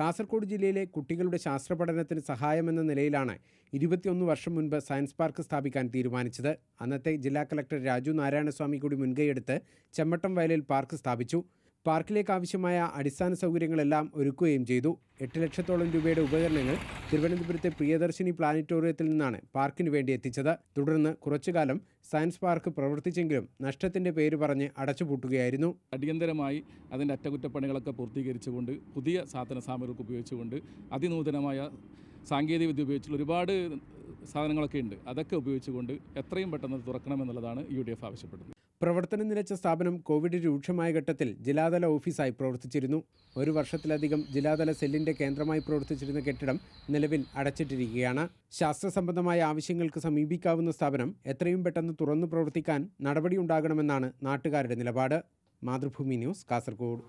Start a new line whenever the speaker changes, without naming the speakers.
കാസർഗോഡ് ജില്ലയിലെ കുട്ടികളുടെ ശാസ്ത്ര പഠനത്തിന് സഹായമെന്ന നിലയിലാണ് ഇരുപത്തിയൊന്ന് വർഷം മുൻപ് സയൻസ് പാർക്ക് സ്ഥാപിക്കാൻ തീരുമാനിച്ചത് അന്നത്തെ ജില്ലാ കളക്ടർ രാജു നാരായണസ്വാമി കൂടി മുൻകൈയെടുത്ത് ചെമ്മട്ടം വയലിൽ പാർക്ക് സ്ഥാപിച്ചു പാർക്കിലേക്ക് ആവശ്യമായ അടിസ്ഥാന സൗകര്യങ്ങളെല്ലാം ഒരുക്കുകയും ചെയ്തു എട്ട് ലക്ഷത്തോളം രൂപയുടെ ഉപകരണങ്ങൾ തിരുവനന്തപുരത്തെ പ്രിയദർശിനി പ്ലാനറ്റോറിയത്തിൽ നിന്നാണ് പാർക്കിന് വേണ്ടി എത്തിച്ചത് തുടർന്ന് കുറച്ചുകാലം സയൻസ് പാർക്ക് പ്രവർത്തിച്ചെങ്കിലും
നഷ്ടത്തിന്റെ പേര് പറഞ്ഞ് അടച്ചുപൂട്ടുകയായിരുന്നു അടിയന്തരമായി അതിൻ്റെ അറ്റകുറ്റപ്പണികളൊക്കെ പൂർത്തീകരിച്ചുകൊണ്ട് പുതിയ സാധന സാമഗ്രികൾ ഉപയോഗിച്ചുകൊണ്ട് അതിനൂതനമായ സാങ്കേതിക വിദ്യ ഉപയോഗിച്ചുള്ള ഒരുപാട് സാധനങ്ങളൊക്കെ ഉണ്ട് അതൊക്കെ ഉപയോഗിച്ചുകൊണ്ട് എത്രയും പെട്ടെന്ന് തുറക്കണമെന്നുള്ളതാണ് യു ഡി എഫ് ആവശ്യപ്പെടുന്നത്
പ്രവർത്തനം നിലച്ച സ്ഥാപനം കോവിഡ് രൂക്ഷമായ ഘട്ടത്തിൽ ജില്ലാതല ഓഫീസായി പ്രവർത്തിച്ചിരുന്നു ഒരു വർഷത്തിലധികം ജില്ലാതല സെല്ലിന്റെ കേന്ദ്രമായി പ്രവർത്തിച്ചിരുന്ന കെട്ടിടം നിലവിൽ അടച്ചിട്ടിരിക്കുകയാണ് ശാസ്ത്ര സംബന്ധമായ ആവശ്യങ്ങൾക്ക് സമീപിക്കാവുന്ന സ്ഥാപനം എത്രയും പെട്ടെന്ന് തുറന്നു പ്രവർത്തിക്കാൻ നടപടിയുണ്ടാകണമെന്നാണ് നാട്ടുകാരുടെ നിലപാട് മാതൃഭൂമി ന്യൂസ് കാസർഗോഡ്